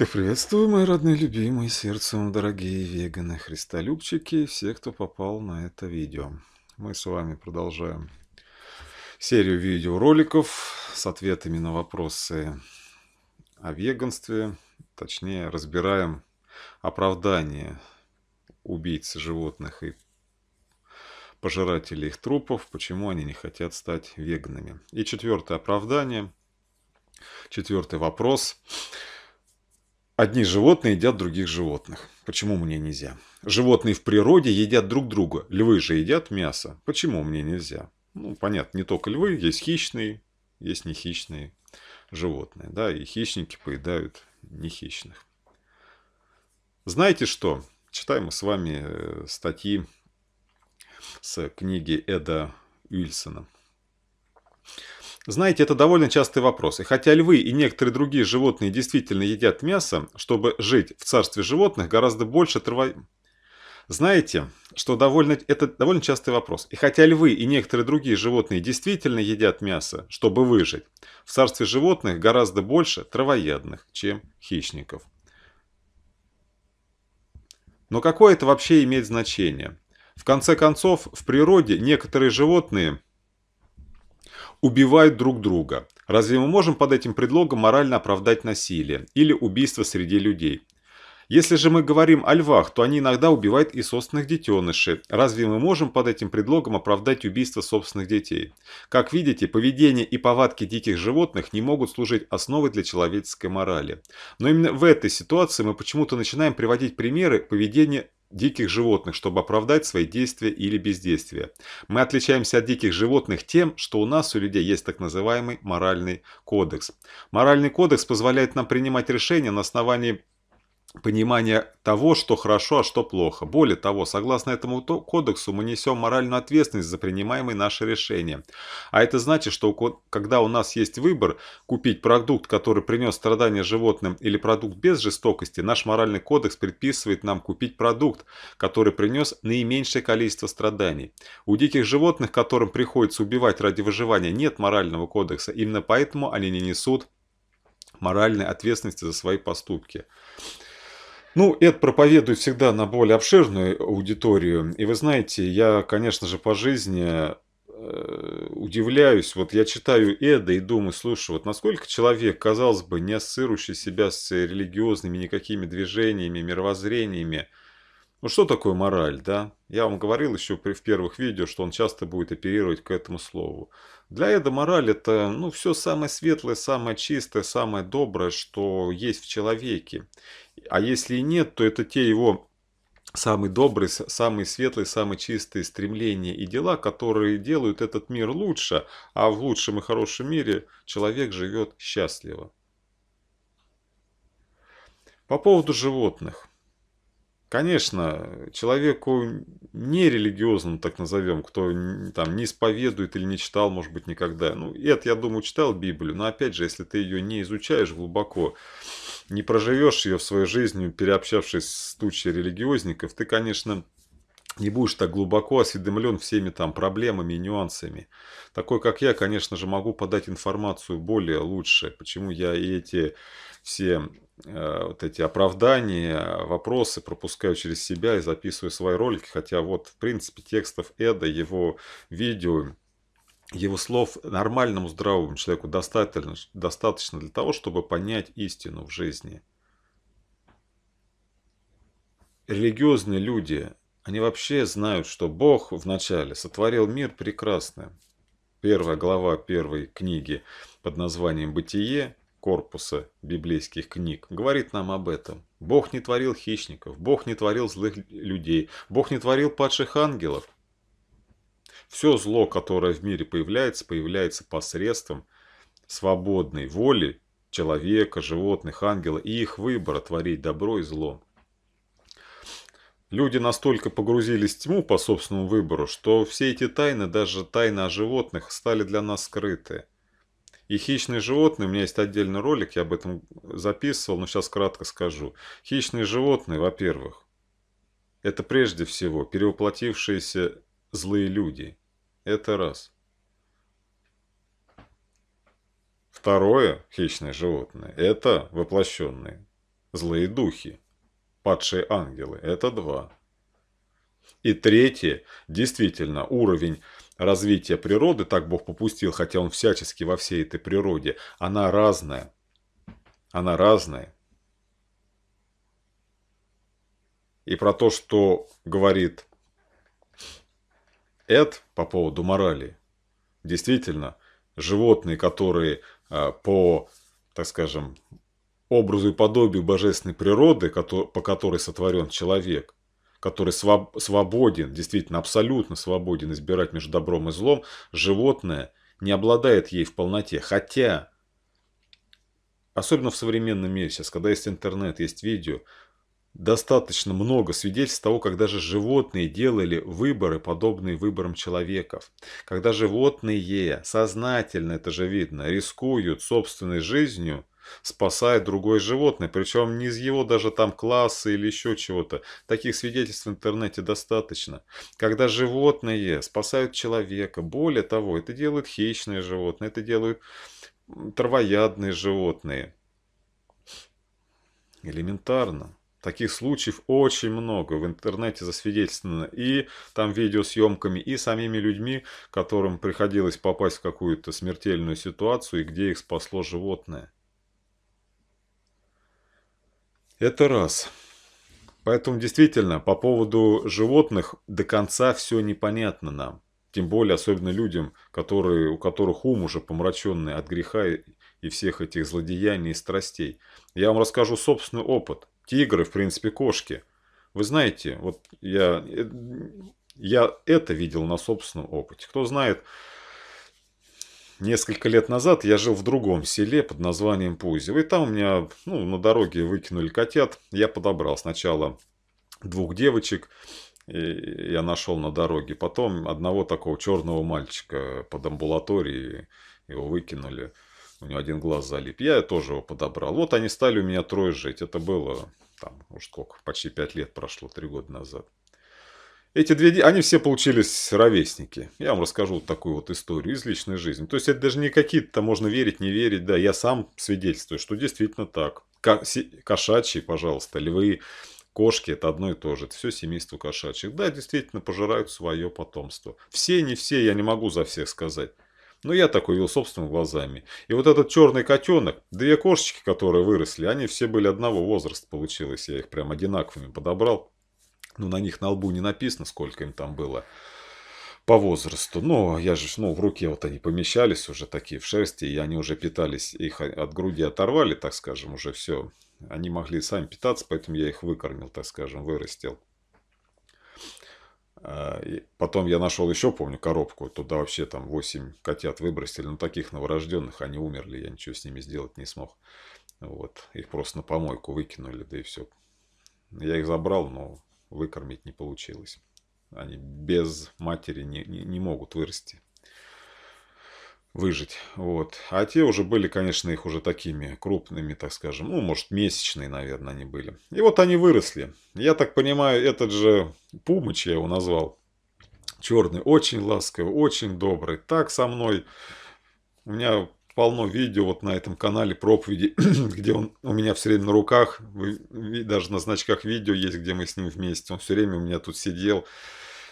Всех приветствую, мои родные, любимые, сердцем дорогие веганы, христолюбчики, все, кто попал на это видео. Мы с вами продолжаем серию видеороликов с ответами на вопросы о веганстве, точнее разбираем оправдание убийц животных и пожирателей их трупов, почему они не хотят стать веганами. И четвертое оправдание, четвертый вопрос – Одни животные едят других животных. Почему мне нельзя? Животные в природе едят друг друга. Львы же едят мясо. Почему мне нельзя? Ну, понятно, не только львы, есть хищные, есть нехищные животные. Да, и хищники поедают нехищных. Знаете что? Читаем мы с вами э, статьи с книги Эда Уильсона. Знаете, это довольно частый вопрос. И хотя львы и некоторые другие животные действительно едят мясо, чтобы жить в царстве животных гораздо больше трава... Знаете, что довольно, это довольно частый вопрос. И хотя львы и некоторые другие животные действительно едят мясо, чтобы выжить, в царстве животных гораздо больше травоядных, чем хищников. Но какое это вообще имеет значение? В конце концов, в природе некоторые животные – убивают друг друга. Разве мы можем под этим предлогом морально оправдать насилие или убийство среди людей? Если же мы говорим о львах, то они иногда убивают и собственных детенышей. Разве мы можем под этим предлогом оправдать убийство собственных детей? Как видите, поведение и повадки диких животных не могут служить основой для человеческой морали. Но именно в этой ситуации мы почему-то начинаем приводить примеры поведения диких животных, чтобы оправдать свои действия или бездействия. Мы отличаемся от диких животных тем, что у нас, у людей, есть так называемый моральный кодекс. Моральный кодекс позволяет нам принимать решения на основании понимание того, что хорошо, а что плохо. Более того, согласно этому кодексу мы несем моральную ответственность за принимаемые наши решения. А это значит, что когда у нас есть выбор купить продукт, который принес страдания животным или продукт без жестокости, наш моральный кодекс предписывает нам купить продукт, который принес наименьшее количество страданий. У диких животных, которым приходится убивать ради выживания, нет морального кодекса, именно поэтому они не несут моральной ответственности за свои поступки. Ну, Эд проповедует всегда на более обширную аудиторию. И вы знаете, я, конечно же, по жизни э, удивляюсь, вот я читаю Эда и думаю, слушай, вот насколько человек, казалось бы, не ассоциирующий себя с религиозными никакими движениями, мировоззрениями, ну что такое мораль, да? Я вам говорил еще при, в первых видео, что он часто будет оперировать к этому слову. Для Эда мораль это ну, все самое светлое, самое чистое, самое доброе, что есть в человеке. А если и нет, то это те его самые добрые, самые светлые, самые чистые стремления и дела, которые делают этот мир лучше, а в лучшем и хорошем мире человек живет счастливо. По поводу животных. Конечно, человеку нерелигиозному, так назовем, кто там не исповедует или не читал, может быть, никогда. Ну, это, я думаю, читал Библию, но опять же, если ты ее не изучаешь глубоко, не проживешь ее в своей жизни, переобщавшись с тучей религиозников, ты, конечно, не будешь так глубоко осведомлен всеми там проблемами и нюансами. Такой, как я, конечно же, могу подать информацию более лучше, почему я и эти все Э, вот эти оправдания, вопросы пропускаю через себя и записываю свои ролики, хотя вот в принципе текстов Эда, его видео, его слов нормальному здравому человеку достаточно, достаточно для того, чтобы понять истину в жизни. Религиозные люди, они вообще знают, что Бог вначале сотворил мир прекрасным. Первая глава первой книги под названием «Бытие» корпуса библейских книг говорит нам об этом. Бог не творил хищников, Бог не творил злых людей, Бог не творил падших ангелов. Все зло, которое в мире появляется, появляется посредством свободной воли человека, животных, ангела и их выбора творить добро и зло. Люди настолько погрузились в тьму по собственному выбору, что все эти тайны, даже тайны о животных, стали для нас скрыты. И хищные животные, у меня есть отдельный ролик, я об этом записывал, но сейчас кратко скажу. Хищные животные, во-первых, это прежде всего перевоплотившиеся злые люди. Это раз. Второе хищные животные, это воплощенные злые духи, падшие ангелы. Это два. И третье, действительно, уровень развития природы, так Бог попустил, хотя Он всячески во всей этой природе, она разная. Она разная. И про то, что говорит Эд по поводу морали. Действительно, животные, которые а, по, так скажем, образу и подобию божественной природы, по которой сотворен человек, который своб свободен, действительно абсолютно свободен избирать между добром и злом, животное не обладает ей в полноте. Хотя, особенно в современном мире сейчас, когда есть интернет, есть видео, достаточно много свидетельств того, как даже животные делали выборы, подобные выборам человеков. Когда животные сознательно, это же видно, рискуют собственной жизнью спасает другое животное, причем не из его даже там класса или еще чего-то. Таких свидетельств в интернете достаточно. Когда животные спасают человека, более того, это делают хищные животные, это делают травоядные животные. Элементарно. Таких случаев очень много в интернете засвидетельствовано и там видеосъемками, и самими людьми, которым приходилось попасть в какую-то смертельную ситуацию, и где их спасло животное. Это раз. Поэтому действительно, по поводу животных до конца все непонятно нам. Тем более, особенно людям, которые, у которых ум уже помраченный от греха и всех этих злодеяний и страстей. Я вам расскажу собственный опыт. Тигры, в принципе, кошки. Вы знаете, вот я, э, я это видел на собственном опыте. Кто знает, Несколько лет назад я жил в другом селе под названием Пузево, и там у меня ну, на дороге выкинули котят. Я подобрал сначала двух девочек, я нашел на дороге. Потом одного такого черного мальчика под амбулаторией, его выкинули. У него один глаз залип. Я тоже его подобрал. Вот они стали у меня трое жить. Это было, там, уж сколько, почти пять лет прошло, три года назад. Эти две, они все получились ровесники. Я вам расскажу вот такую вот историю из личной жизни. То есть это даже не какие-то, можно верить, не верить, да, я сам свидетельствую, что действительно так. Кошачьи, пожалуйста, львы, кошки, это одно и то же, это все семейство кошачьих. Да, действительно, пожирают свое потомство. Все, не все, я не могу за всех сказать. Но я такой видел собственными глазами. И вот этот черный котенок, две кошечки, которые выросли, они все были одного возраста, получилось. Я их прям одинаковыми подобрал ну, на них на лбу не написано, сколько им там было по возрасту. Но я же, ну, в руке вот они помещались уже такие в шерсти, и они уже питались, их от груди оторвали, так скажем, уже все. Они могли сами питаться, поэтому я их выкормил, так скажем, вырастил. А, потом я нашел еще, помню, коробку. Туда вообще там 8 котят выбросили. но таких новорожденных, они умерли, я ничего с ними сделать не смог. Вот. Их просто на помойку выкинули, да и все. Я их забрал, но выкормить не получилось. Они без матери не, не, не могут вырасти, выжить. Вот. А те уже были, конечно, их уже такими крупными, так скажем. Ну, может, месячные, наверное, они были. И вот они выросли. Я так понимаю, этот же Пумыч, я его назвал, черный, очень ласковый, очень добрый. Так со мной... У меня полно видео вот на этом канале проповеди, где он у меня все время на руках, даже на значках видео есть, где мы с ним вместе. Он все время у меня тут сидел,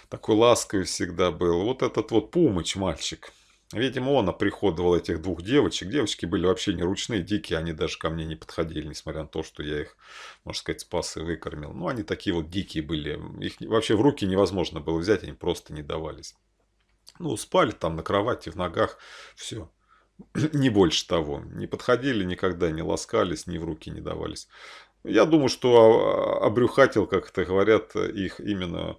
такой ласковый всегда был. Вот этот вот Пумыч мальчик. Видимо, он оприходовал этих двух девочек. Девочки были вообще не ручные, дикие, они даже ко мне не подходили, несмотря на то, что я их, можно сказать, спас и выкормил. Но ну, они такие вот дикие были. Их вообще в руки невозможно было взять, они просто не давались. Ну, спали там на кровати, в ногах, все. не больше того. Не подходили никогда, не ласкались, ни в руки не давались. Я думаю, что а, а, обрюхатил, как это говорят, их именно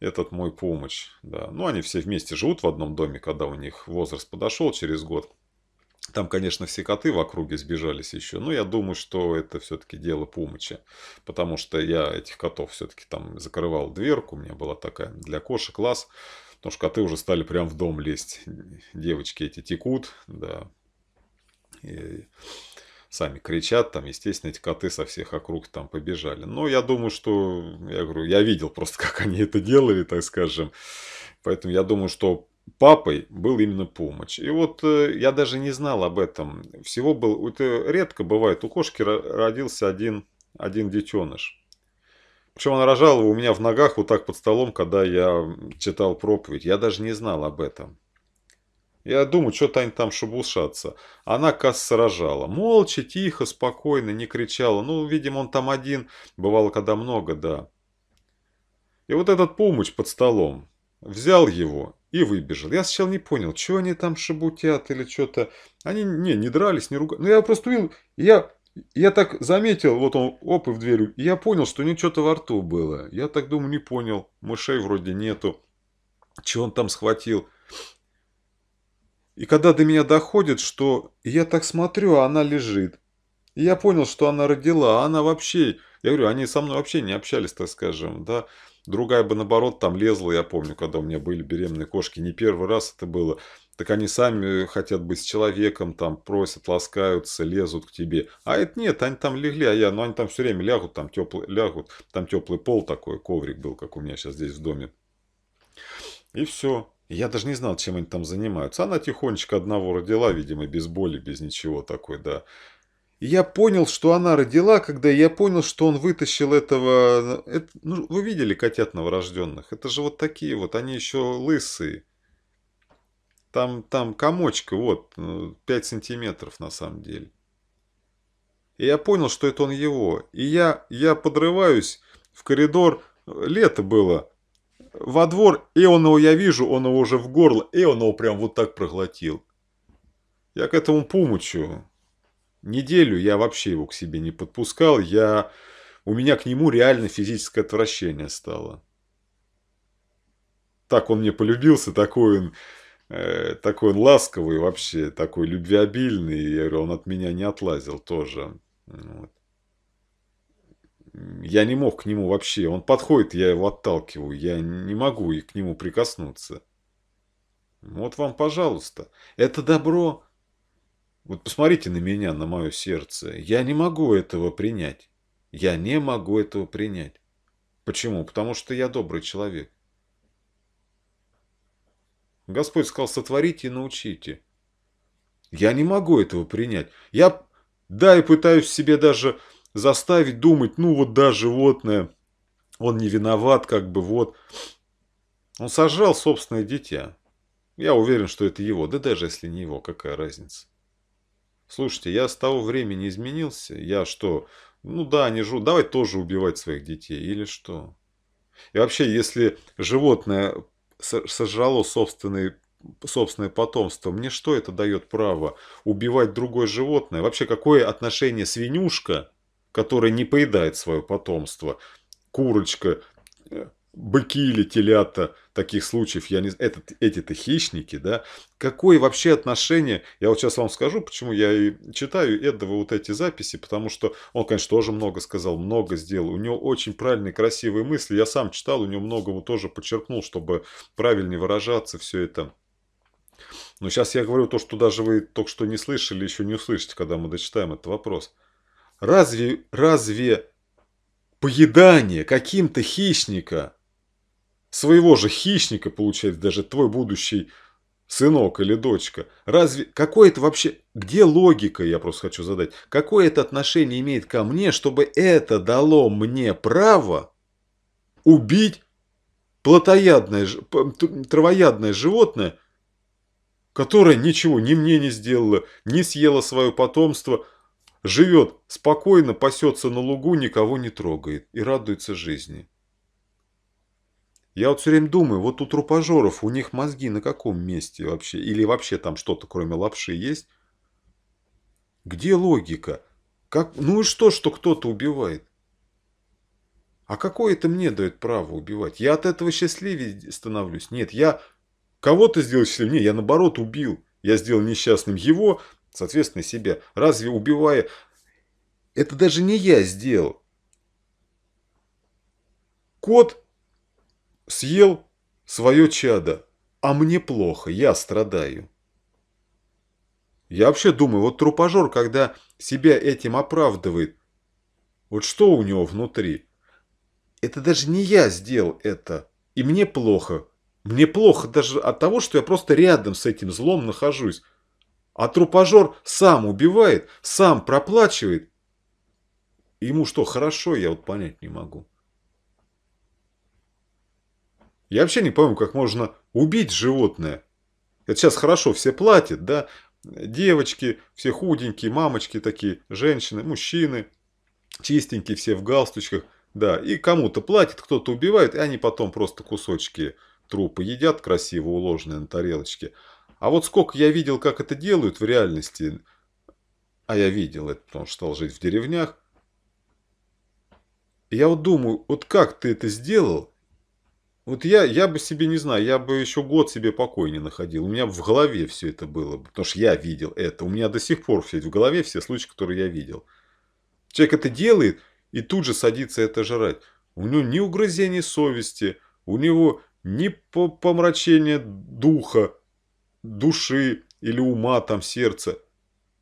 этот мой помощь. Да. Ну, они все вместе живут в одном доме, когда у них возраст подошел через год. Там, конечно, все коты в округе сбежались еще, но я думаю, что это все-таки дело помощи, потому что я этих котов все-таки там закрывал дверку, у меня была такая для кошек класс, Потому что коты уже стали прям в дом лезть. Девочки эти текут, да. И сами кричат, там, естественно, эти коты со всех округ там побежали. Но я думаю, что, я говорю, я видел просто, как они это делали, так скажем. Поэтому я думаю, что папой был именно помощь. И вот э, я даже не знал об этом. Всего был, это редко бывает, у кошки родился один, один детеныш. Причем она рожала у меня в ногах вот так под столом, когда я читал проповедь. Я даже не знал об этом. Я думаю, что-то они там шебушатся. Она, кажется, рожала. Молча, тихо, спокойно, не кричала. Ну, видимо, он там один. Бывало, когда много, да. И вот этот помощь под столом. Взял его и выбежал. Я сначала не понял, что они там шебутят или что-то. Они не, не дрались, не ругались. Ну, я просто увидел, я я так заметил, вот он, оп, и в дверь. я понял, что у него что-то во рту было. Я так думаю, не понял. Мышей вроде нету. Чего он там схватил? И когда до меня доходит, что я так смотрю, а она лежит. И я понял, что она родила, а она вообще... Я говорю, они со мной вообще не общались, так скажем, да. Другая бы, наоборот, там лезла, я помню, когда у меня были беременные кошки. Не первый раз это было так они сами хотят быть с человеком, там просят, ласкаются, лезут к тебе. А это нет, они там легли, а я, ну они там все время лягут, там теплый, лягут, там теплый пол такой, коврик был, как у меня сейчас здесь в доме. И все. Я даже не знал, чем они там занимаются. Она тихонечко одного родила, видимо, без боли, без ничего такой, да. И я понял, что она родила, когда я понял, что он вытащил этого... Э, это, ну, вы видели котят новорожденных? Это же вот такие вот, они еще лысые. Там, там комочка, вот, 5 э, сантиметров на самом деле. И я понял, что это он его. И я, я подрываюсь в коридор, лето было, во двор, и он его, я вижу, он его уже в горло, и он его прям вот так проглотил. Я к этому пумучу. Неделю я вообще его к себе не подпускал, я... У меня к нему реально физическое отвращение стало. Так он мне полюбился, такой он Э, такой он ласковый вообще, такой любвеобильный, я говорю, он от меня не отлазил тоже. Вот. Я не мог к нему вообще, он подходит, я его отталкиваю, я не могу и к нему прикоснуться. Вот вам, пожалуйста, это добро. Вот посмотрите на меня, на мое сердце. Я не могу этого принять. Я не могу этого принять. Почему? Потому что я добрый человек. Господь сказал, сотворите и научите. Я не могу этого принять. Я, да, и пытаюсь себе даже заставить думать, ну вот да, животное, он не виноват, как бы вот. Он сожрал собственное дитя. Я уверен, что это его, да даже если не его, какая разница. Слушайте, я с того времени изменился. Я что, ну да, они жрут, давай тоже убивать своих детей или что? И вообще, если животное сожрало собственный собственное потомство. Мне что это дает право? Убивать другое животное? Вообще, какое отношение свинюшка, которая не поедает свое потомство, курочка, э, быки или телята, таких случаев, я не этот, эти-то хищники, да, какое вообще отношение, я вот сейчас вам скажу, почему я и читаю Эддова вот эти записи, потому что он, конечно, тоже много сказал, много сделал, у него очень правильные, красивые мысли, я сам читал, у него многому тоже подчеркнул, чтобы правильнее выражаться, все это. Но сейчас я говорю то, что даже вы только что не слышали, еще не услышите, когда мы дочитаем этот вопрос. Разве, разве поедание каким-то хищника своего же хищника, получается, даже твой будущий сынок или дочка. Разве, какое это вообще, где логика, я просто хочу задать, какое это отношение имеет ко мне, чтобы это дало мне право убить плотоядное, травоядное животное, которое ничего ни мне не сделало, не съело свое потомство, живет спокойно, пасется на лугу, никого не трогает и радуется жизни. Я вот все время думаю, вот у трупожоров, у них мозги на каком месте вообще? Или вообще там что-то кроме лапши есть? Где логика? Как... Ну и что, что кто-то убивает? А какое это мне дает право убивать? Я от этого счастливее становлюсь. Нет, я кого-то сделал счастливее. я наоборот убил. Я сделал несчастным его, соответственно, себя. Разве убивая... Это даже не я сделал. Кот Съел свое чадо, а мне плохо, я страдаю. Я вообще думаю, вот трупожор, когда себя этим оправдывает, вот что у него внутри? Это даже не я сделал это, и мне плохо. Мне плохо даже от того, что я просто рядом с этим злом нахожусь. А трупожор сам убивает, сам проплачивает. Ему что, хорошо, я вот понять не могу. Я вообще не пойму, как можно убить животное. Это сейчас хорошо, все платят, да? Девочки, все худенькие, мамочки такие, женщины, мужчины, чистенькие все в галстучках. Да, и кому-то платит, кто-то убивает, и они потом просто кусочки трупы едят, красиво уложенные на тарелочке. А вот сколько я видел, как это делают в реальности, а я видел это, потому что стал жить в деревнях, я вот думаю, вот как ты это сделал, вот я, я бы себе не знаю, я бы еще год себе покой не находил. У меня в голове все это было, потому что я видел это. У меня до сих пор все в голове все случаи, которые я видел. Человек это делает и тут же садится это жрать. У него ни угрызений совести, у него ни помрачения духа, души или ума, там сердца.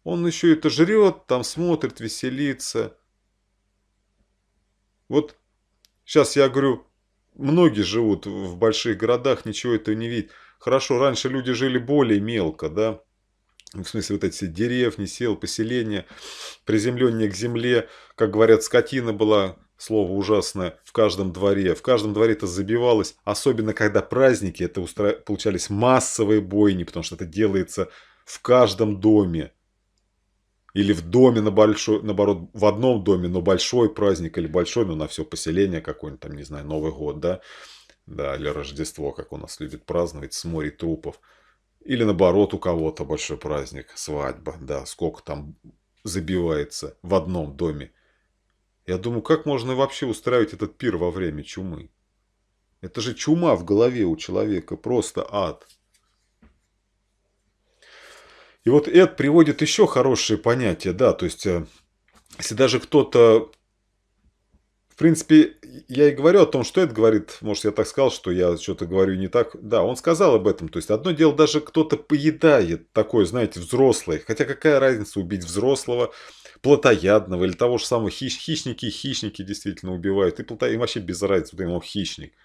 Он еще это жрет, там смотрит, веселится. Вот сейчас я говорю, многие живут в больших городах, ничего этого не видят. Хорошо, раньше люди жили более мелко, да, в смысле вот эти все деревни, сел, поселения, приземленные к земле, как говорят, скотина была, слово ужасное, в каждом дворе. В каждом дворе это забивалось, особенно когда праздники, это устра... получались массовые бойни, потому что это делается в каждом доме. Или в доме на большой, наоборот, в одном доме, но большой праздник, или большой, но на все поселение какой-нибудь, там, не знаю, Новый год, да? Да, или Рождество, как у нас любят праздновать, с морей трупов. Или наоборот, у кого-то большой праздник, свадьба, да, сколько там забивается в одном доме. Я думаю, как можно вообще устраивать этот пир во время чумы? Это же чума в голове у человека, просто ад. И вот Эд приводит еще хорошие понятия, да, то есть, э, если даже кто-то, в принципе, я и говорю о том, что Эд говорит, может, я так сказал, что я что-то говорю не так, да, он сказал об этом, то есть, одно дело, даже кто-то поедает такое, знаете, взрослый, хотя какая разница убить взрослого, плотоядного или того же самого хищ... хищники, хищники действительно убивают, и, плото... и вообще без разницы, вот что он хищник –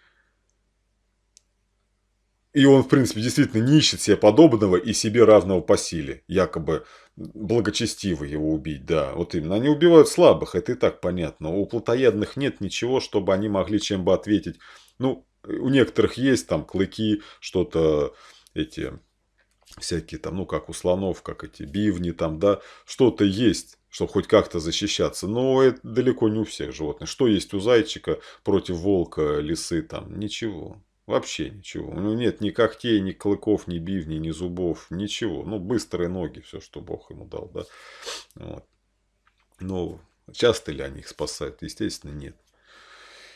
и он, в принципе, действительно не ищет себе подобного и себе равного по силе. Якобы благочестиво его убить, да. Вот именно. Они убивают слабых, это и так понятно. У плотоядных нет ничего, чтобы они могли чем бы ответить. Ну, у некоторых есть там клыки, что-то эти всякие там, ну, как у слонов, как эти бивни там, да, что-то есть, чтобы хоть как-то защищаться. Но это далеко не у всех животных. Что есть у зайчика против волка, лисы там? Ничего. Вообще ничего. У него нет ни когтей, ни клыков, ни бивней, ни зубов, ничего. Ну, быстрые ноги, все, что Бог ему дал, да. Вот. Но часто ли они их спасают? Естественно, нет.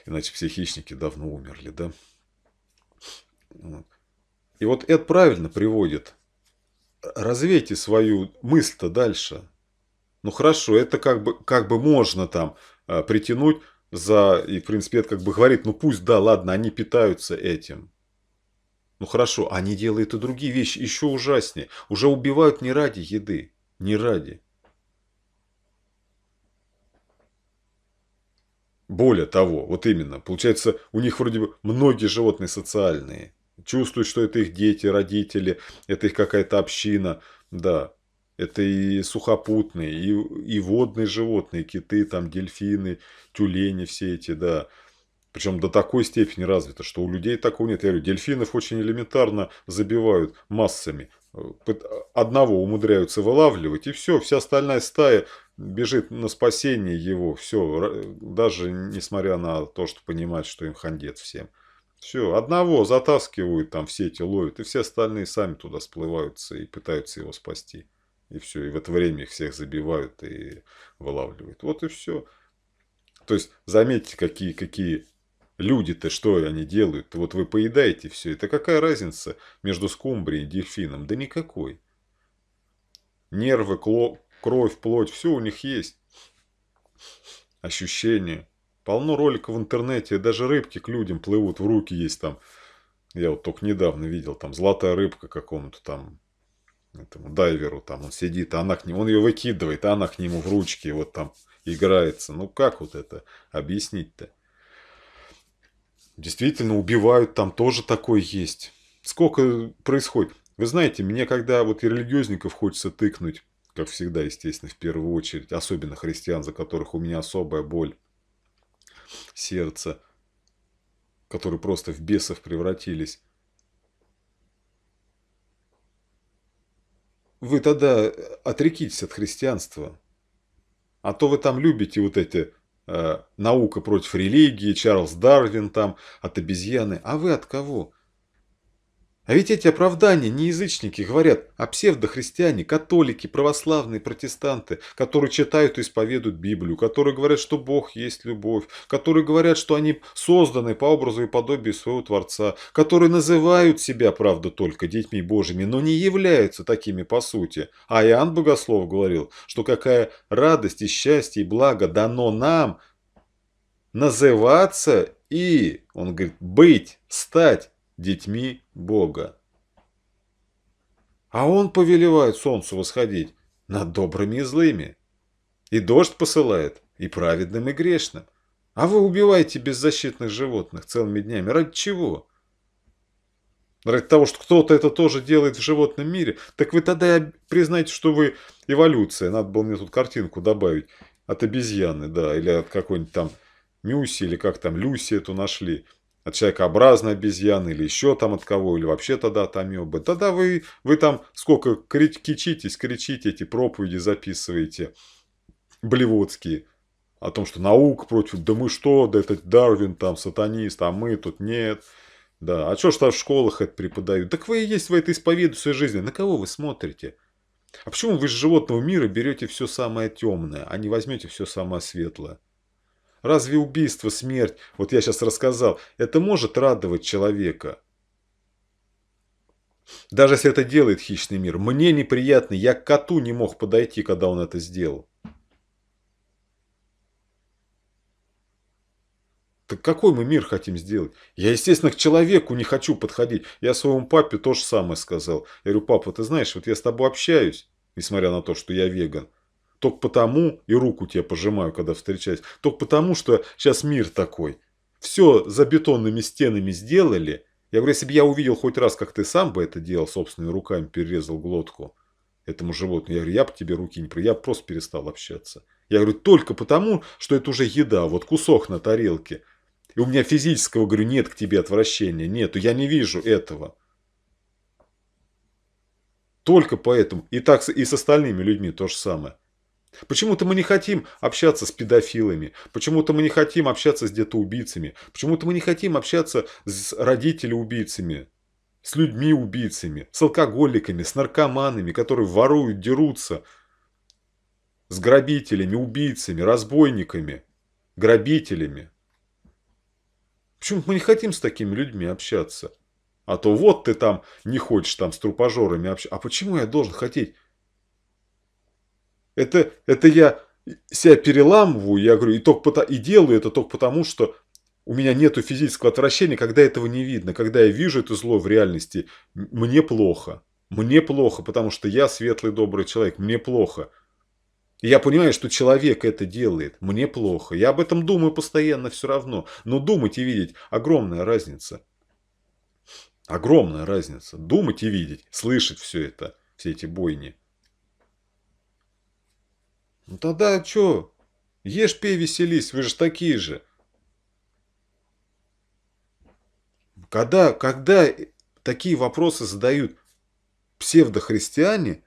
Иначе все хищники давно умерли, да. Вот. И вот это правильно приводит. Развейте свою мысль-то дальше. Ну хорошо, это как бы, как бы можно там э, притянуть за... И, в принципе, это как бы говорит, ну пусть, да, ладно, они питаются этим. Ну хорошо, они делают и другие вещи, еще ужаснее. Уже убивают не ради еды, не ради. Более того, вот именно, получается, у них вроде бы многие животные социальные. Чувствуют, что это их дети, родители, это их какая-то община, да это и сухопутные, и, и водные животные, киты, там, дельфины, тюлени все эти, да. Причем до такой степени развито, что у людей такого нет. Я говорю, дельфинов очень элементарно забивают массами. Одного умудряются вылавливать, и все, вся остальная стая бежит на спасение его. Все, даже несмотря на то, что понимают, что им хандет всем. Все, одного затаскивают там, все эти ловят, и все остальные сами туда сплываются и пытаются его спасти. И все. И в это время их всех забивают и вылавливают. Вот и все. То есть, заметьте, какие, какие люди-то, что они делают. Вот вы поедаете все. Это какая разница между скумбрией и дельфином? Да никакой. Нервы, кло, кровь, плоть, все у них есть. Ощущения. Полно роликов в интернете, даже рыбки к людям плывут, в руки есть там. Я вот только недавно видел, там золотая рыбка какому-то там этому дайверу, там он сидит, а она к нему, он ее выкидывает, а она к нему в ручки вот там играется. Ну как вот это объяснить-то? Действительно убивают, там тоже такое есть. Сколько происходит? Вы знаете, мне когда вот и религиозников хочется тыкнуть, как всегда, естественно, в первую очередь, особенно христиан, за которых у меня особая боль сердца, которые просто в бесов превратились, Вы тогда э, отрекитесь от христианства. А то вы там любите вот эти э, наука против религии, Чарльз Дарвин там, от обезьяны. А вы от кого? А ведь эти оправдания не язычники говорят, а псевдохристиане, католики, православные, протестанты, которые читают и исповедуют Библию, которые говорят, что Бог есть любовь, которые говорят, что они созданы по образу и подобию своего Творца, которые называют себя, правда, только детьми Божьими, но не являются такими по сути. А Иоанн Богослов говорил, что какая радость и счастье и благо дано нам называться и, он говорит, быть, стать детьми Бога. А он повелевает солнцу восходить над добрыми и злыми. И дождь посылает и праведным, и грешным. А вы убиваете беззащитных животных целыми днями. Ради чего? Ради того, что кто-то это тоже делает в животном мире. Так вы тогда признаете, что вы эволюция. Надо было мне тут картинку добавить. От обезьяны, да, или от какой-нибудь там Мюси, или как там, Люси эту нашли от человекообразной обезьяны или еще там от кого, или вообще тогда от амебы. Тогда вы, вы там сколько кричитесь, кричите, эти проповеди записываете, блевотские, о том, что наука против, да мы что, да этот Дарвин там сатанист, а мы тут нет. Да, а что ж там в школах это преподают? Так вы и есть, в этой исповедуете своей жизни. На кого вы смотрите? А почему вы из животного мира берете все самое темное, а не возьмете все самое светлое? Разве убийство, смерть, вот я сейчас рассказал, это может радовать человека? Даже если это делает хищный мир, мне неприятно, я к коту не мог подойти, когда он это сделал. Так какой мы мир хотим сделать? Я, естественно, к человеку не хочу подходить. Я своему папе то же самое сказал. Я говорю, папа, ты знаешь, вот я с тобой общаюсь, несмотря на то, что я веган. Только потому, и руку тебе пожимаю, когда встречаюсь, только потому, что сейчас мир такой. Все за бетонными стенами сделали. Я говорю, если бы я увидел хоть раз, как ты сам бы это делал, собственными руками перерезал глотку этому животному, я говорю, я бы тебе руки не... Я просто перестал общаться. Я говорю, только потому, что это уже еда, вот кусок на тарелке. И у меня физического, говорю, нет к тебе отвращения, нету, я не вижу этого. Только поэтому. И так и с остальными людьми то же самое. Почему-то мы не хотим общаться с педофилами, почему-то мы не хотим общаться с детоубийцами, почему-то мы не хотим общаться с родителями-убийцами, с людьми-убийцами, с алкоголиками, с наркоманами, которые воруют, дерутся, с грабителями, убийцами, разбойниками, грабителями. Почему мы не хотим с такими людьми общаться? А то вот ты там не хочешь там с трупожорами общаться. А почему я должен хотеть? Это, это я себя переламываю, я говорю, и, только потому, и делаю это только потому, что у меня нет физического отвращения, когда этого не видно. Когда я вижу это зло в реальности, мне плохо. Мне плохо, потому что я светлый, добрый человек. Мне плохо. И я понимаю, что человек это делает. Мне плохо. Я об этом думаю постоянно все равно. Но думать и видеть – огромная разница. Огромная разница. Думать и видеть, слышать все это, все эти бойни – ну тогда чё? Ешь, пей, веселись, вы же такие же. Когда, когда такие вопросы задают псевдохристиане,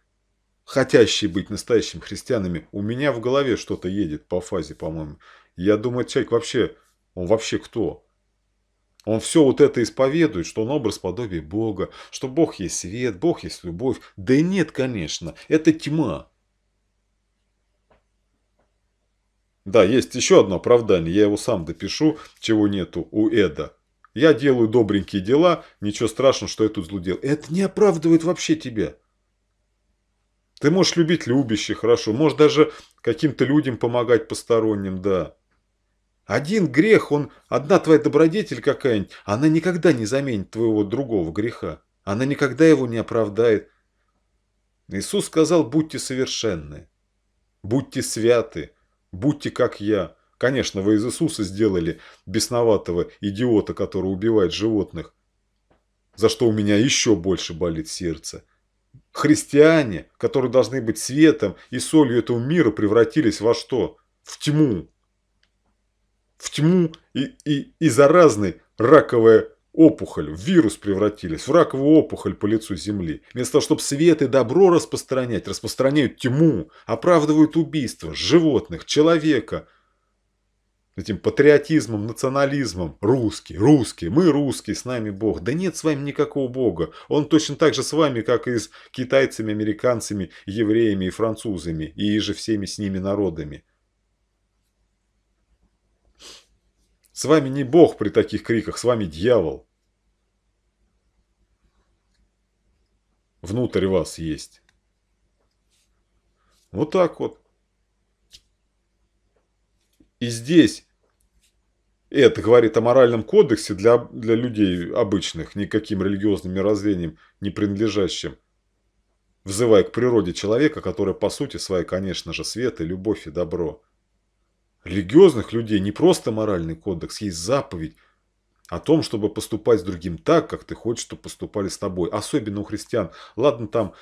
хотящие быть настоящими христианами, у меня в голове что-то едет по фазе, по-моему. Я думаю, человек вообще, он вообще кто? Он все вот это исповедует, что он образ подобия Бога, что Бог есть свет, Бог есть любовь. Да нет, конечно, это тьма. Да, есть еще одно оправдание, я его сам допишу, чего нету у Эда. Я делаю добренькие дела, ничего страшного, что я тут злудел. Это не оправдывает вообще тебя. Ты можешь любить любящих, хорошо. Можешь даже каким-то людям помогать посторонним, да. Один грех, он, одна твоя добродетель какая-нибудь, она никогда не заменит твоего другого греха. Она никогда его не оправдает. Иисус сказал, будьте совершенны, будьте святы, Будьте как я. Конечно, вы из Иисуса сделали бесноватого идиота, который убивает животных. За что у меня еще больше болит сердце. Христиане, которые должны быть светом и солью этого мира, превратились во что? В тьму. В тьму и, и, и заразный раковое опухоль, в вирус превратились, в раковую опухоль по лицу земли. Вместо того, чтобы свет и добро распространять, распространяют тьму, оправдывают убийство животных, человека. Этим патриотизмом, национализмом. Русский, русский, мы русские, с нами Бог. Да нет с вами никакого Бога. Он точно так же с вами, как и с китайцами, американцами, евреями и французами, и же всеми с ними народами. С вами не бог при таких криках, с вами дьявол. Внутрь вас есть. Вот так вот. И здесь это говорит о моральном кодексе для, для людей обычных, никаким религиозным мировоззрением не принадлежащим, взывая к природе человека, который по сути своей, конечно же, свет и любовь и добро – религиозных людей не просто моральный кодекс, есть заповедь о том, чтобы поступать с другим так, как ты хочешь, чтобы поступали с тобой. Особенно у христиан. Ладно, там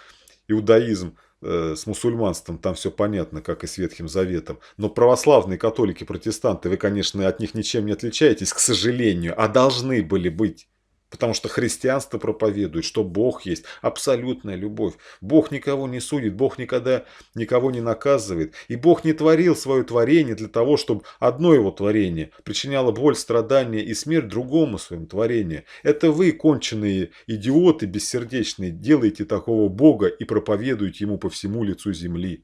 иудаизм э, с мусульманством, там все понятно, как и с Ветхим Заветом. Но православные, католики, протестанты, вы, конечно, от них ничем не отличаетесь, к сожалению, а должны были быть. Потому что христианство проповедует, что Бог есть абсолютная любовь. Бог никого не судит, Бог никогда никого не наказывает. И Бог не творил свое творение для того, чтобы одно его творение причиняло боль, страдания и смерть другому своему творению. Это вы, конченые идиоты бессердечные, делаете такого Бога и проповедуете ему по всему лицу земли.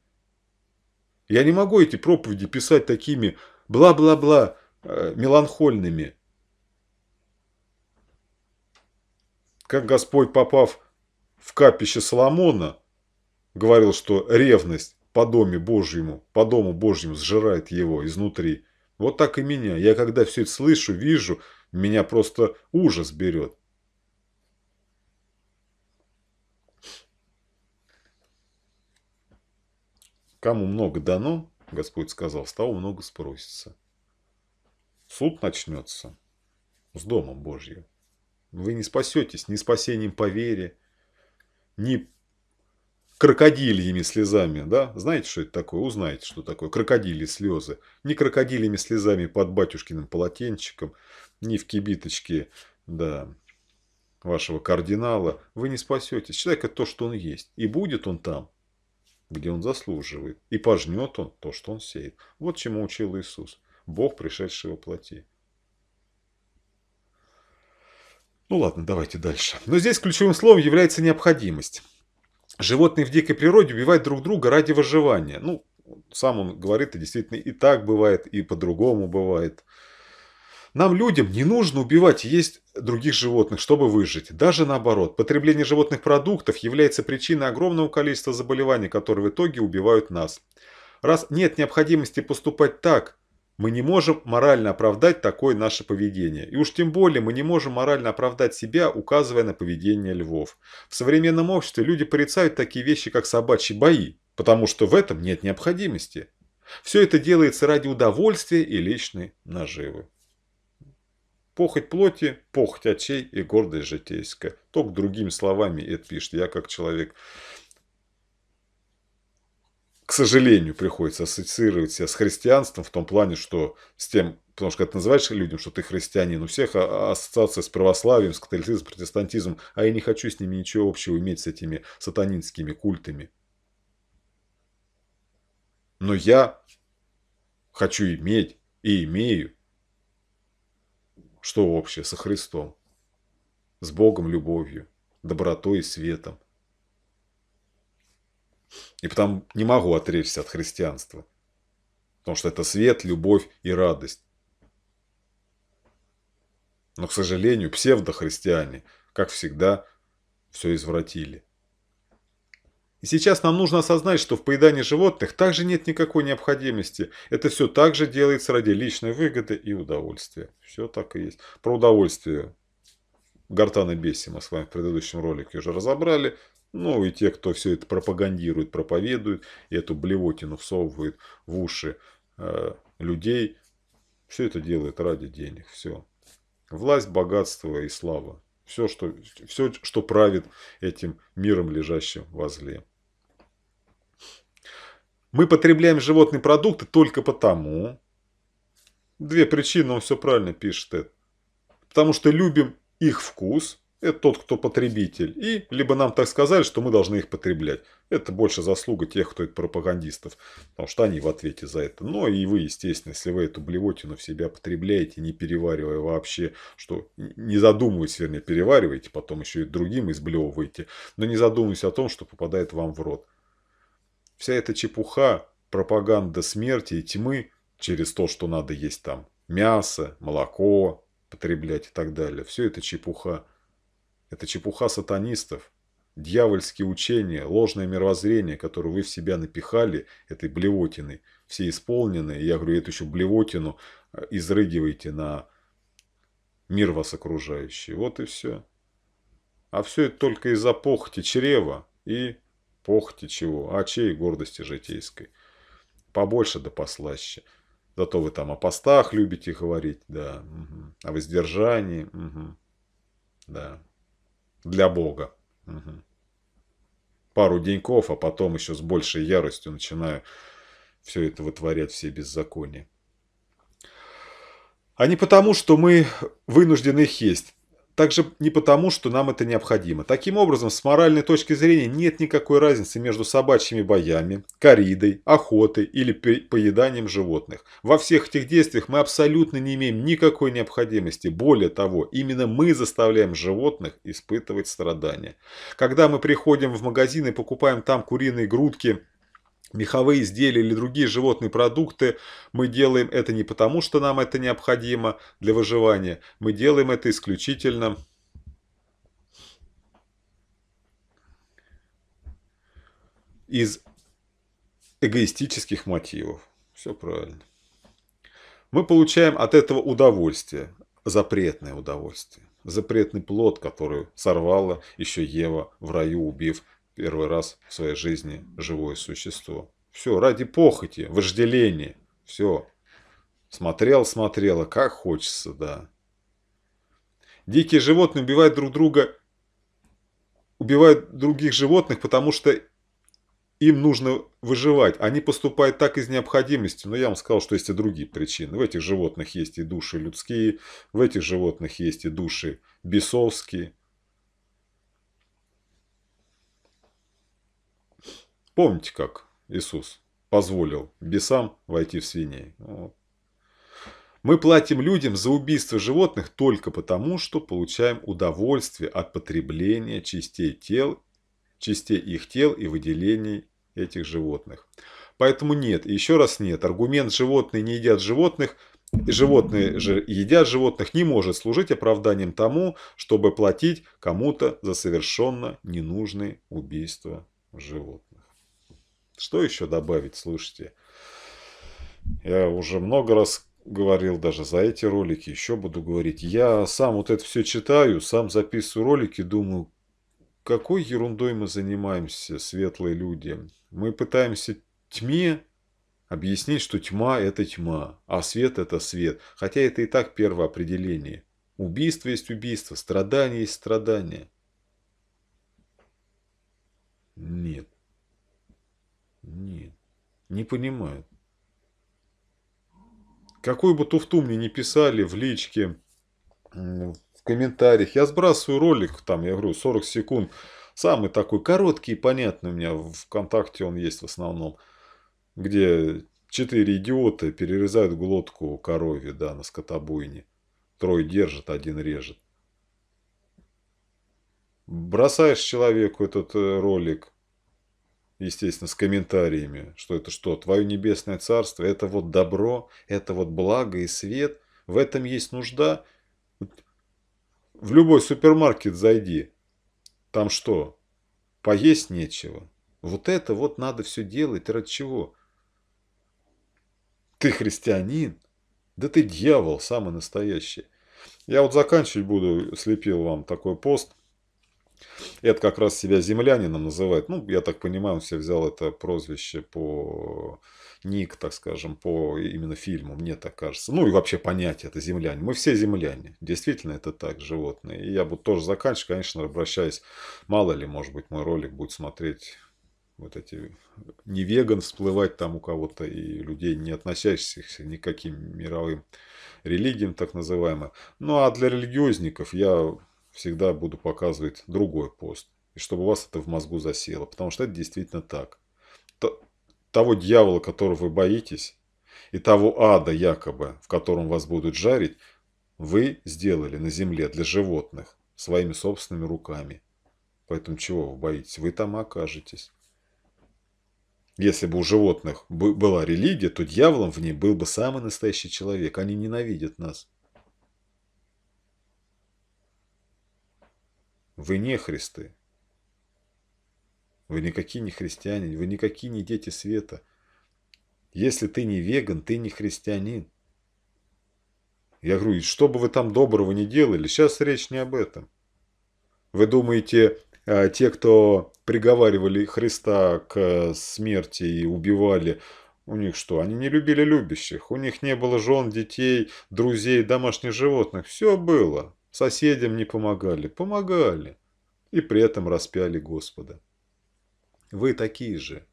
Я не могу эти проповеди писать такими бла-бла-бла э, меланхольными – как Господь, попав в капище Соломона, говорил, что ревность по доме Божьему, по дому Божьему сжирает его изнутри. Вот так и меня. Я когда все это слышу, вижу, меня просто ужас берет. Кому много дано, Господь сказал, с того много спросится. Суд начнется с дома Божьего. Вы не спасетесь ни спасением по вере, ни крокодильями слезами, да? Знаете, что это такое? Узнаете, что такое крокодили слезы. Ни крокодильями слезами под батюшкиным полотенчиком, ни в кибиточке, да, вашего кардинала. Вы не спасетесь. Человека то, что он есть. И будет он там, где он заслуживает. И пожнет он то, что он сеет. Вот чему учил Иисус. Бог, пришедший во плоти. Ну ладно, давайте дальше. Но здесь ключевым словом является необходимость. Животные в дикой природе убивают друг друга ради выживания. Ну, сам он говорит, и действительно и так бывает, и по-другому бывает. Нам, людям, не нужно убивать и есть других животных, чтобы выжить. Даже наоборот, потребление животных продуктов является причиной огромного количества заболеваний, которые в итоге убивают нас. Раз нет необходимости поступать так, мы не можем морально оправдать такое наше поведение. И уж тем более мы не можем морально оправдать себя, указывая на поведение львов. В современном обществе люди порицают такие вещи, как собачьи бои, потому что в этом нет необходимости. Все это делается ради удовольствия и личной наживы. Похоть плоти, похоть очей и гордость житейская. Только другими словами это пишет я как человек к сожалению, приходится ассоциировать себя с христианством в том плане, что с тем, потому что когда ты называешь людям, что ты христианин, у всех а, а, ассоциация с православием, с католицизмом, с протестантизмом, а я не хочу с ними ничего общего иметь, с этими сатанинскими культами. Но я хочу иметь и имею что общее со Христом, с Богом любовью, добротой и светом – и потому не могу отречься от христианства. Потому что это свет, любовь и радость. Но, к сожалению, псевдохристиане, как всегда, все извратили. И сейчас нам нужно осознать, что в поедании животных также нет никакой необходимости. Это все также делается ради личной выгоды и удовольствия. Все так и есть. Про удовольствие Гартана Бесси мы с вами в предыдущем ролике уже разобрали. Ну и те, кто все это пропагандирует, проповедует, и эту блевотину всовывает в уши э, людей, все это делает ради денег. Все. Власть, богатство и слава. Все что, все, что правит этим миром, лежащим возле. Мы потребляем животные продукты только потому. Две причины, он все правильно пишет это. Потому что любим их вкус – это тот, кто потребитель. И либо нам так сказали, что мы должны их потреблять. Это больше заслуга тех, кто это пропагандистов, потому что они в ответе за это. Но и вы, естественно, если вы эту блевотину в себя потребляете, не переваривая вообще, что не задумываясь, вернее, перевариваете, потом еще и другим изблевываете, но не задумываясь о том, что попадает вам в рот. Вся эта чепуха, пропаганда смерти и тьмы через то, что надо есть там мясо, молоко, потреблять и так далее. Все это чепуха. Это чепуха сатанистов, дьявольские учения, ложное мировоззрение, которое вы в себя напихали этой блевотиной, все исполненные, я говорю, эту еще блевотину э, изрыгивайте на мир вас окружающий. Вот и все. А все это только из-за похоти чрева и похоти чего, а чьей гордости житейской. Побольше да послаще. Зато вы там о постах любите говорить, да, угу. о воздержании, угу. да для Бога. Угу. Пару деньков, а потом еще с большей яростью начинаю все это вытворять, все беззакония. А не потому, что мы вынуждены их есть также не потому, что нам это необходимо. Таким образом, с моральной точки зрения нет никакой разницы между собачьими боями, коридой, охотой или поеданием животных. Во всех этих действиях мы абсолютно не имеем никакой необходимости. Более того, именно мы заставляем животных испытывать страдания. Когда мы приходим в магазин и покупаем там куриные грудки меховые изделия или другие животные продукты, мы делаем это не потому, что нам это необходимо для выживания. Мы делаем это исключительно из эгоистических мотивов. Все правильно. Мы получаем от этого удовольствие, запретное удовольствие, запретный плод, который сорвала еще Ева в раю, убив первый раз в своей жизни живое существо. Все, ради похоти, вожделения. Все. Смотрел, смотрела, как хочется, да. Дикие животные убивают друг друга, убивают других животных, потому что им нужно выживать. Они поступают так из необходимости. Но я вам сказал, что есть и другие причины. В этих животных есть и души людские, в этих животных есть и души бесовские. Помните, как Иисус позволил бесам войти в свиней? Мы платим людям за убийство животных только потому, что получаем удовольствие от потребления частей тел, частей их тел и выделений этих животных. Поэтому нет, еще раз нет, аргумент «животные не едят животных» животные же едят животных не может служить оправданием тому, чтобы платить кому-то за совершенно ненужные убийства животных. Что еще добавить, слушайте? Я уже много раз говорил даже за эти ролики, еще буду говорить. Я сам вот это все читаю, сам записываю ролики, думаю, какой ерундой мы занимаемся, светлые люди. Мы пытаемся тьме объяснить, что тьма – это тьма, а свет – это свет. Хотя это и так первое определение. Убийство есть убийство, страдание есть страдание. Нет, нет, не понимают. Какую бы туфту мне не писали в личке, в комментариях, я сбрасываю ролик, там, я говорю, 40 секунд, самый такой короткий и понятный у меня, в ВКонтакте он есть в основном, где четыре идиота перерезают глотку корове, да, на скотобойне. Трое держит, один режет. Бросаешь человеку этот э, ролик, естественно, с комментариями, что это что, твое небесное царство, это вот добро, это вот благо и свет, в этом есть нужда. В любой супермаркет зайди, там что, поесть нечего. Вот это вот надо все делать, ради чего? Ты христианин? Да ты дьявол самый настоящий. Я вот заканчивать буду, слепил вам такой пост. Это как раз себя землянином называет. Ну, я так понимаю, он себе взял это прозвище по ник, так скажем, по именно фильму, мне так кажется. Ну и вообще понятие, это земляне. Мы все земляне. Действительно, это так, животные. И я буду тоже заканчивать, конечно, обращаясь, мало ли, может быть, мой ролик будет смотреть вот эти не веган всплывать там у кого-то и людей, не относящихся никаким мировым религиям, так называемым. Ну а для религиозников я всегда буду показывать другой пост. И чтобы у вас это в мозгу засело. Потому что это действительно так. То, того дьявола, которого вы боитесь, и того ада якобы, в котором вас будут жарить, вы сделали на земле для животных своими собственными руками. Поэтому чего вы боитесь? Вы там окажетесь. Если бы у животных была религия, то дьяволом в ней был бы самый настоящий человек. Они ненавидят нас. Вы не христы. Вы никакие не христиане, вы никакие не дети света. Если ты не веган, ты не христианин. Я говорю, что бы вы там доброго не делали, сейчас речь не об этом. Вы думаете, а, те, кто приговаривали Христа к э, смерти и убивали, у них что? Они не любили любящих, у них не было жен, детей, друзей, домашних животных. Все было. Соседям не помогали, помогали. И при этом распяли Господа. Вы такие же.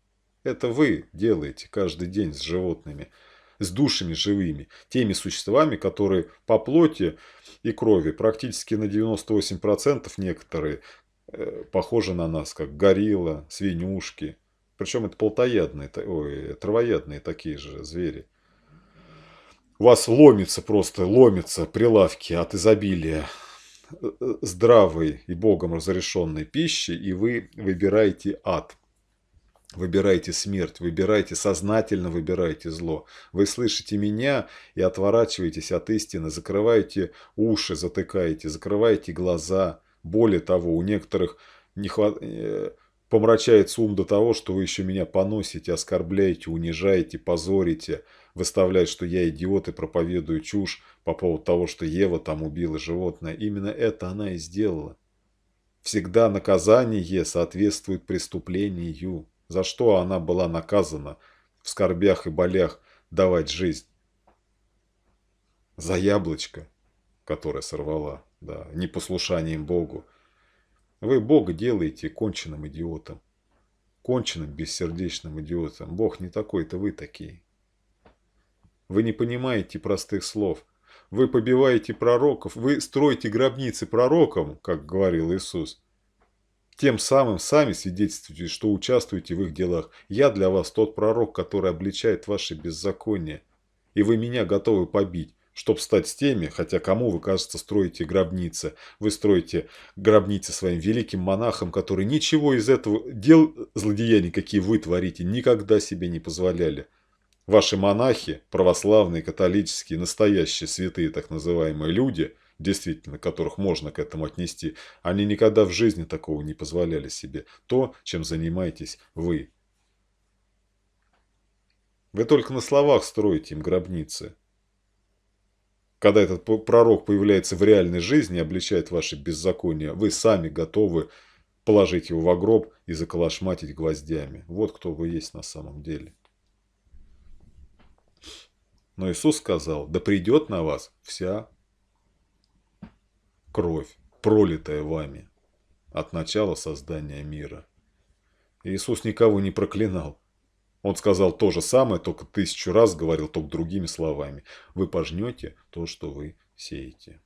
Это вы делаете каждый день с животными, с душами живыми, теми существами, которые по плоти и крови практически на 98% некоторые э, похожи на нас, как горилла, свинюшки. Причем это плотоядные, ой, травоядные такие же звери. У вас ломится просто, ломится прилавки от изобилия э, э, здравой и Богом разрешенной пищи, и вы выбираете ад. выбираете смерть, выбираете сознательно выбираете зло. Вы слышите меня и отворачиваетесь от истины, закрываете уши, затыкаете, закрываете глаза. Более того, у некоторых не хватает э, Помрачается ум до того, что вы еще меня поносите, оскорбляете, унижаете, позорите, выставляет, что я идиот и проповедую чушь по поводу того, что Ева там убила животное. Именно это она и сделала. Всегда наказание соответствует преступлению, за что она была наказана в скорбях и болях давать жизнь. За яблочко, которое сорвала, да, непослушанием Богу. Вы Бога делаете конченным идиотом. Конченным бессердечным идиотом. Бог не такой, это вы такие. Вы не понимаете простых слов. Вы побиваете пророков, вы строите гробницы пророкам, как говорил Иисус. Тем самым сами свидетельствуете, что участвуете в их делах. Я для вас тот пророк, который обличает ваши беззакония. И вы меня готовы побить чтобы стать с теми, хотя кому вы, кажется, строите гробницы. Вы строите гробницы своим великим монахам, которые ничего из этого дел злодеяний, какие вы творите, никогда себе не позволяли. Ваши монахи, православные, католические, настоящие святые так называемые люди, действительно, которых можно к этому отнести, они никогда в жизни такого не позволяли себе. То, чем занимаетесь вы. Вы только на словах строите им гробницы. Когда этот пророк появляется в реальной жизни и обличает ваши беззакония, вы сами готовы положить его в гроб и заколошматить гвоздями. Вот кто вы есть на самом деле. Но Иисус сказал, да придет на вас вся кровь, пролитая вами от начала создания мира. Иисус никого не проклинал. Он сказал то же самое, только тысячу раз говорил, только другими словами. Вы пожнете то, что вы сеете.